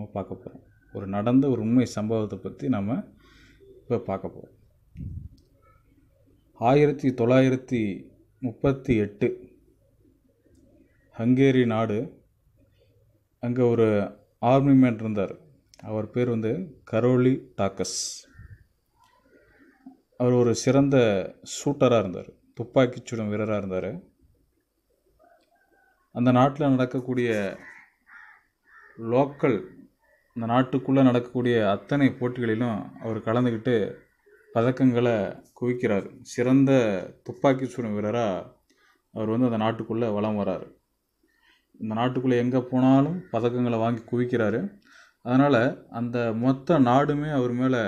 நம்ம பார்க்க போகிறோம் ஒரு நடந்த ஒரு உண்மை சம்பவத்தை பற்றி நம்ம இப்போ பார்க்க போகிறோம் ஆயிரத்தி தொள்ளாயிரத்தி முப்பத்தி எட்டு ஹங்கேரி நாடு அங்கே ஒரு ஆர்மி மேன் இருந்தார் அவர் பேர் வந்து கரோலி டாக்கஸ் அவர் ஒரு சிறந்த சூட்டராக இருந்தார் துப்பாக்கி சுடும் வீரராக இருந்தார் அந்த நாட்டில் நடக்கக்கூடிய லோக்கல் இந்த நாட்டுக்குள்ளே நடக்கக்கூடிய அத்தனை போட்டிகளிலும் அவர் கலந்துக்கிட்டு பதக்கங்களை குவிக்கிறார் சிறந்த துப்பாக்கி சுடும் வீரராக அவர் வந்து அந்த நாட்டுக்குள்ளே வளம் வரார் இந்த நாட்டுக்குள்ளே எங்கே போனாலும் பதக்கங்களை வாங்கி குவிக்கிறாரு அதனால் அந்த மொத்த நாடுமே அவர் மேலே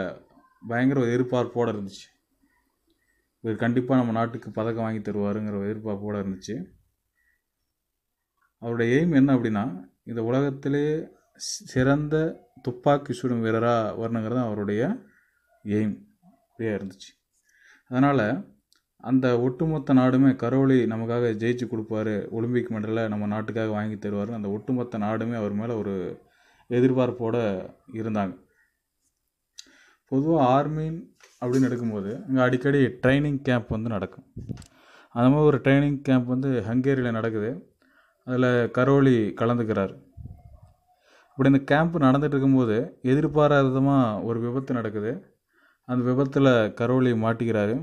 பயங்கர எதிர்பார்ப்போடு இருந்துச்சு இவர் கண்டிப்பாக நம்ம நாட்டுக்கு பதக்கம் வாங்கி தருவாருங்கிற எதிர்பார்ப்போடு இருந்துச்சு அவருடைய எய்ம் என்ன அப்படின்னா இந்த உலகத்திலேயே சிறந்த துப்பாக்கி சுடும் வீரராக வரணுங்கிறது அவருடைய எய்ம் இப்படியாக இருந்துச்சு அதனால் அந்த ஒட்டுமொத்த நாடுமே கரோலி நமக்காக ஜெயிச்சு கொடுப்பாரு ஒலிம்பிக் மெடலை நம்ம நாட்டுக்காக வாங்கி தருவார் அந்த ஒட்டுமொத்த நாடுமே அவர் மேலே ஒரு எதிர்பார்ப்போடு இருந்தாங்க பொதுவாக ஆர்மின் அப்படின்னு எடுக்கும்போது இங்கே அடிக்கடி ட்ரைனிங் கேம்ப் வந்து நடக்கும் அந்த மாதிரி ஒரு ட்ரைனிங் கேம்ப் வந்து ஹங்கேரியில் நடக்குது அதில் கரோலி கலந்துக்கிறார் அப்படி இந்த கேம்ப் நடந்துகிட்டு இருக்கும்போது எதிர்பாராத விதமாக ஒரு விபத்து நடக்குது அந்த விபத்தில் கரோலி மாட்டிக்கிறாரு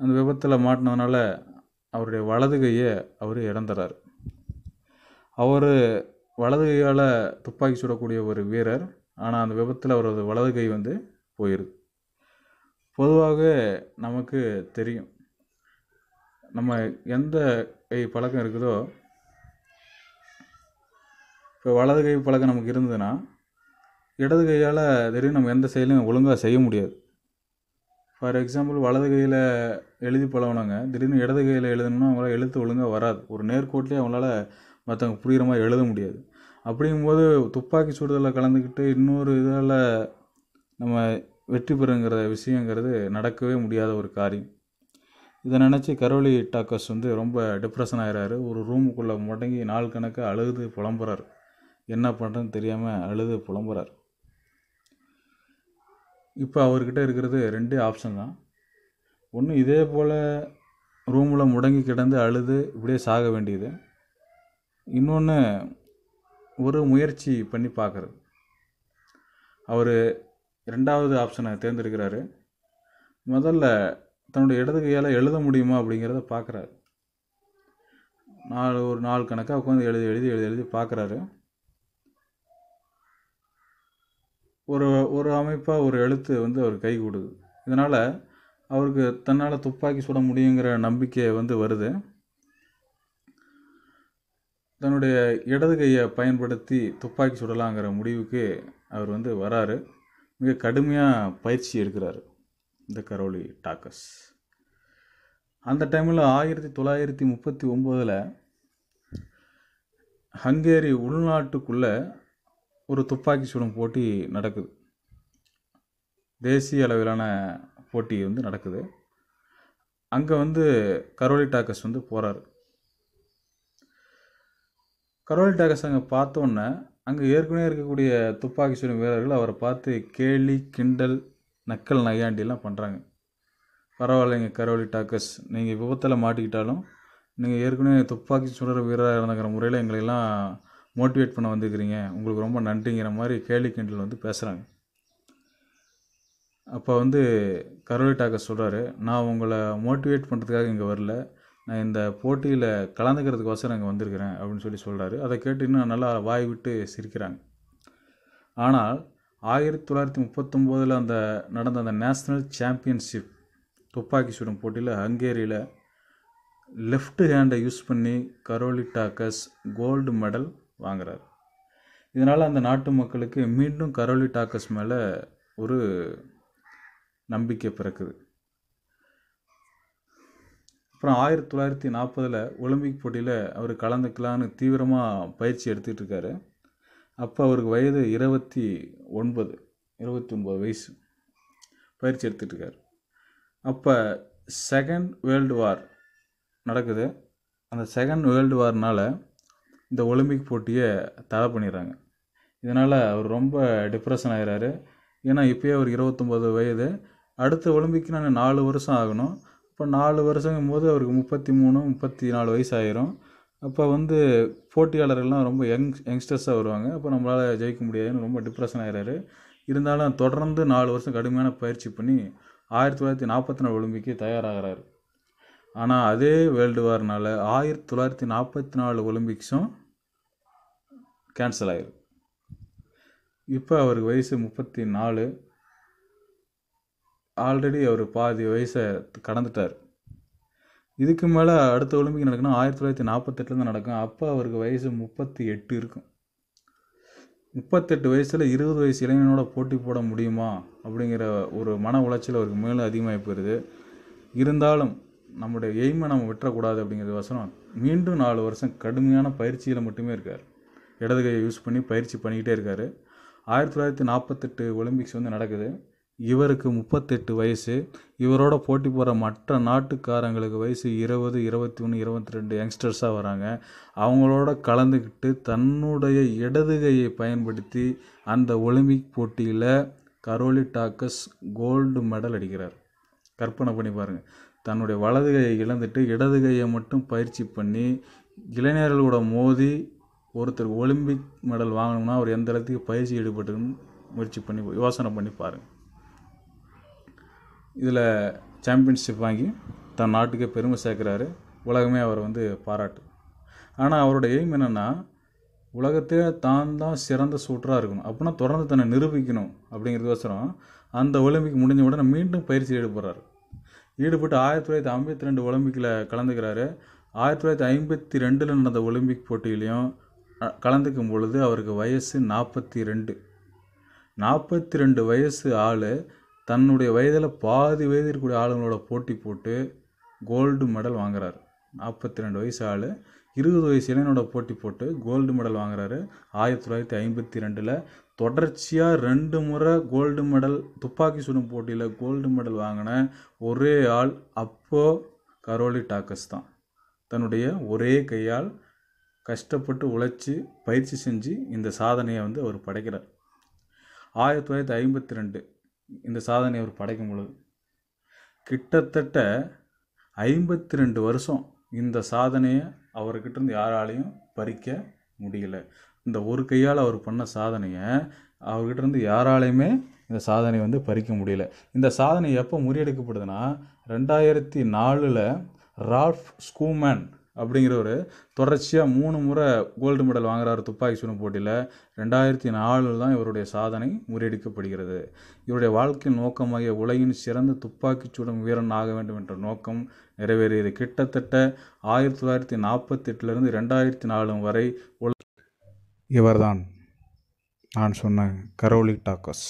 அந்த விபத்தில் மாட்டினதுனால அவருடைய வலது கையை அவர் இழந்துறார் அவர் வலது கையால் துப்பாக்கி சுடக்கூடிய ஒரு வீரர் ஆனால் அந்த விபத்தில் அவரது வலது கை வந்து போயிடுது பொதுவாக நமக்கு தெரியும் நம்ம எந்த கை பழக்கம் இருக்குதோ இப்போ வலது கை பழக்கம் நமக்கு இருந்ததுன்னா இடது கையால் திடீர்னு நம்ம எந்த செயலையும் ஒழுங்காக செய்ய முடியாது ஃபார் எக்ஸாம்பிள் வலது கையில் எழுதி பழகினவங்க திடீர்னு இடது கையில் எழுதணும்னா அவங்களால் எழுத்து ஒழுங்காக வராது ஒரு நேர்கோட்லேயே அவங்களால மற்றவங்க புரிகிற மாதிரி எழுத முடியாது அப்படிங்கும்போது துப்பாக்கி சுடுதலில் கலந்துக்கிட்டு இன்னொரு இதால் நம்ம வெற்றி பெறுங்கிற விஷயங்கிறது நடக்கவே முடியாத ஒரு காரியம் இதை நினச்சி கரோலி டாக்கர்ஸ் வந்து ரொம்ப டிப்ரெஷன் ஆகிறாரு ஒரு ரூமுக்குள்ளே முடங்கி நாள் கணக்காக அழுது புலம்புறாரு என்ன பண்ணுறதுன்னு தெரியாமல் அழுது புலம்புறார் இப்போ அவர்கிட்ட இருக்கிறது ரெண்டே ஆப்ஷன் தான் ஒன்று இதே போல் ரூமில் முடங்கி கிடந்து அழுது இப்படியே சாக வேண்டியது இன்னொன்று ஒரு முயற்சி பண்ணி பார்க்குறது அவர் ரெண்டாவது ஆப்ஷனை தேர்ந்தெடுக்கிறாரு முதல்ல தன்னுடைய இடது கையால் எழுத முடியுமா அப்படிங்கிறத பார்க்குறாரு நாலு ஒரு நாள் கணக்காக உட்காந்து எழுதி எழுதி எழுதி எழுதி பார்க்குறாரு ஒரு ஒரு அமைப்பாக ஒரு எழுத்து வந்து அவர் கொடுது இதனால் அவருக்கு தன்னால் துப்பாக்கி சுட முடியுங்கிற நம்பிக்கை வந்து வருது தன்னுடைய இடது கையை பயன்படுத்தி துப்பாக்கி சுடலாங்கிற முடிவுக்கு அவர் வந்து வராரு மிக கடுமையாக பயிற்சி எடுக்கிறார் இந்த கரோலி டாக்கஸ் அந்த டைமில் ஆயிரத்தி தொள்ளாயிரத்தி முப்பத்தி ஒம்போதில் ஹங்கேரி உள்நாட்டுக்குள்ளே ஒரு துப்பாக்கி சுடும் போட்டி நடக்குது தேசிய அளவிலான போட்டி வந்து நடக்குது அங்கே வந்து கரோலி டாக்கஸ் வந்து போகிறாரு கரோலி டாக்கஸ் அங்கே பார்த்தோன்னே அங்கே ஏற்கனவே இருக்கக்கூடிய துப்பாக்கி சுடும் வீரர்கள் அவரை பார்த்து கேலி கிண்டல் நக்கல் நையாண்டிலாம் பண்ணுறாங்க பரவாயில்லைங்க கரோலி டாக்கஸ் நீங்கள் விபத்தில் மாட்டிக்கிட்டாலும் நீங்கள் ஏற்கனவே துப்பாக்கி சுடுற வீரராக இருந்தங்கிற முறையில் எங்களையெல்லாம் மோட்டிவேட் பண்ண வந்துருக்கிறீங்க உங்களுக்கு ரொம்ப நன்றிங்கிற மாதிரி கேலி கிண்டல் வந்து பேசுகிறாங்க அப்போ வந்து கரோலி டாக்கர் சொல்கிறாரு நான் உங்களை மோட்டிவேட் பண்ணுறதுக்காக இங்கே வரல நான் இந்த போட்டியில் கலந்துக்கிறதுக்கோசரம் இங்கே வந்திருக்கிறேன் அப்படின்னு சொல்லி சொல்கிறாரு அதை கேட்டு இன்னும் நல்லா வாய் விட்டு சிரிக்கிறாங்க ஆனால் ஆயிரத்தி தொள்ளாயிரத்தி முப்பத்தொம்போதில் அந்த நடந்த அந்த நேஷ்னல் சாம்பியன்ஷிப் துப்பாக்கி சுடும் போட்டியில் ஹங்கேரியில் லெஃப்ட் ஹேண்டை யூஸ் பண்ணி கரோலி டாக்கஸ் கோல்டு மெடல் வாங்குறாரு இதனால் அந்த நாட்டு மக்களுக்கு மீண்டும் கரோலி டாக்கஸ் மேலே ஒரு நம்பிக்கை பிறக்குது அப்புறம் ஆயிரத்தி தொள்ளாயிரத்தி நாற்பதில் ஒலிம்பிக் போட்டியில் அவர் கலந்துக்கலான்னு தீவிரமாக பயிற்சி எடுத்துகிட்ருக்காரு அப்போ அவருக்கு வயது இருபத்தி ஒன்பது இருபத்தி ஒன்பது வயசு பயிற்சி எடுத்துகிட்டு இருக்கார் அப்போ செகண்ட் வேர்ல்டு வார் நடக்குது அந்த செகண்ட் வேர்ல்டு வார்னால் இந்த ஒலிம்பிக் போட்டியை தடை பண்ணிடுறாங்க இதனால் அவர் ரொம்ப டிப்ரெஷன் ஆகிறாரு ஏன்னா இப்போயே அவர் இருபத்தொம்போது வயது அடுத்த ஒலிம்பிக் நான் நாலு வருஷம் ஆகணும் இப்போ நாலு வருஷங்கும் போது அவருக்கு முப்பத்தி மூணு முப்பத்தி நாலு வயசு ஆகிரும் அப்போ வந்து போட்டியாளர்கள்லாம் ரொம்ப யங் யங்ஸ்டர்ஸாக வருவாங்க அப்போ நம்மளால் ஜெயிக்க முடியாதுன்னு ரொம்ப டிப்ரெஷன் ஆகிறாரு இருந்தாலும் தொடர்ந்து நாலு வருஷம் கடுமையான பயிற்சி பண்ணி ஆயிரத்தி தொள்ளாயிரத்தி நாற்பத்தி நாலு ஒலிம்பிக்கு தயாராகிறாரு ஆனால் அதே வேர்ல்டு வார்னால் ஆயிரத்தி தொள்ளாயிரத்தி நாற்பத்தி நாலு ஒலிம்பிக்ஸும் கேன்சல் ஆயிரு இப்போ அவருக்கு வயசு முப்பத்தி நாலு ஆல்ரெடி அவர் பாதி வயசை கடந்துட்டார் இதுக்கு மேலே அடுத்த ஒலிம்பிக் நடக்கணும் ஆயிரத்தி தொள்ளாயிரத்தி நாற்பத்தெட்டுலேருந்து நடக்கும் அப்போ அவருக்கு வயசு முப்பத்தி எட்டு இருக்கும் முப்பத்தெட்டு வயசில் இருபது வயசு இளைஞனோட போட்டி போட முடியுமா அப்படிங்கிற ஒரு மன உளைச்சல் அவருக்கு மேலும் அதிகமாகி போயிடுது இருந்தாலும் நம்முடைய எய்மை நம்ம விட்டுறக்கூடாது அப்படிங்கிறது வசனம் மீண்டும் நாலு வருஷம் கடுமையான பயிற்சியில் மட்டுமே இருக்கார் இடது கையை யூஸ் பண்ணி பயிற்சி பண்ணிக்கிட்டே இருக்கார் ஆயிரத்தி தொள்ளாயிரத்தி நாற்பத்தெட்டு ஒலிம்பிக்ஸ் வந்து நடக்குது இவருக்கு முப்பத்தெட்டு வயசு இவரோட போட்டி போகிற மற்ற நாட்டுக்காரங்களுக்கு வயசு இருபது இருபத்தி ஒன்று இருபத்தி ரெண்டு யங்ஸ்டர்ஸாக வராங்க அவங்களோட கலந்துக்கிட்டு தன்னுடைய இடது கையை பயன்படுத்தி அந்த ஒலிம்பிக் போட்டியில் கரோலி டாக்கஸ் கோல்டு மெடல் அடிக்கிறார் கற்பனை பண்ணி பாருங்கள் தன்னுடைய வலது கையை இழந்துட்டு இடது கையை மட்டும் பயிற்சி பண்ணி இளைஞர்களோட மோதி ஒருத்தர் ஒலிம்பிக் மெடல் வாங்கணும்னா அவர் எந்த இடத்துக்கு பயிற்சி ஈடுபட்டுன்னு முயற்சி பண்ணி யோசனை பண்ணி பாருங்கள் இதில் சாம்பியன்ஷிப் வாங்கி தன் நாட்டுக்கே பெருமை சேர்க்குறாரு உலகமே அவர் வந்து பாராட்டு ஆனால் அவரோட எய்ம் என்னென்னா உலகத்தையே தான் தான் சிறந்த சூட்டராக இருக்கணும் அப்படின்னா தொடர்ந்து தன்னை நிரூபிக்கணும் அப்படிங்கிறதுக்கோசரம் அந்த ஒலிம்பிக் முடிஞ்ச உடனே மீண்டும் பயிற்சி ஈடுபடுறாரு ஈடுபட்டு ஆயிரத்தி தொள்ளாயிரத்தி ஐம்பத்தி ரெண்டு ஒலிம்பிக்கில் கலந்துக்கிறாரு ஆயிரத்தி தொள்ளாயிரத்தி ஐம்பத்தி ரெண்டில் நடந்த ஒலிம்பிக் போட்டியிலையும் கலந்துக்கும் பொழுது அவருக்கு வயசு நாற்பத்தி ரெண்டு நாற்பத்தி ரெண்டு வயசு ஆள் தன்னுடைய வயதில் பாதி வயது இருக்கக்கூடிய ஆளுங்களோட போட்டி போட்டு கோல்டு மெடல் வாங்குறாரு நாற்பத்தி ரெண்டு வயசு ஆள் இருபது வயசு இளைஞனோட போட்டி போட்டு கோல்டு மெடல் வாங்குறாரு ஆயிரத்தி தொள்ளாயிரத்தி ஐம்பத்தி ரெண்டில் தொடர்ச்சியாக ரெண்டு முறை கோல்டு மெடல் துப்பாக்கி சுடும் போட்டியில் கோல்டு மெடல் வாங்கின ஒரே ஆள் அப்போது கரோலி டாக்கஸ் தான் தன்னுடைய ஒரே கையால் கஷ்டப்பட்டு உழைச்சி பயிற்சி செஞ்சு இந்த சாதனையை வந்து அவர் படைக்கிறார் ஆயிரத்தி தொள்ளாயிரத்தி ஐம்பத்தி ரெண்டு இந்த சாதனையை அவர் படைக்கும் பொழுது கிட்டத்தட்ட ஐம்பத்தி ரெண்டு வருஷம் இந்த சாதனையை அவர்கிட்டேருந்து யாராலையும் பறிக்க முடியல இந்த ஒரு கையால் அவர் பண்ண சாதனையை அவர்கிட்டேருந்து யாராலையுமே இந்த சாதனை வந்து பறிக்க முடியல இந்த சாதனை எப்போ முறியடிக்கப்படுதுன்னா ரெண்டாயிரத்தி நாலில் ரால்ஃப் ஸ்கூமேன் அப்படிங்கிற ஒரு தொடர்ச்சியாக மூணு முறை கோல்டு மெடல் வாங்குறாரு துப்பாக்கி சுடும் போட்டியில் ரெண்டாயிரத்தி நாலில் தான் இவருடைய சாதனை முறியடிக்கப்படுகிறது இவருடைய வாழ்க்கை நோக்கமாகிய உலகின் சிறந்த துப்பாக்கி சுடும் வீரன் ஆக வேண்டும் என்ற நோக்கம் நிறைவேறியது கிட்டத்தட்ட ஆயிரத்தி தொள்ளாயிரத்தி நாற்பத்தெட்டுலேருந்து ரெண்டாயிரத்தி நாலு வரை உல இவர்தான் நான் சொன்ன கரோலி டாக்கஸ்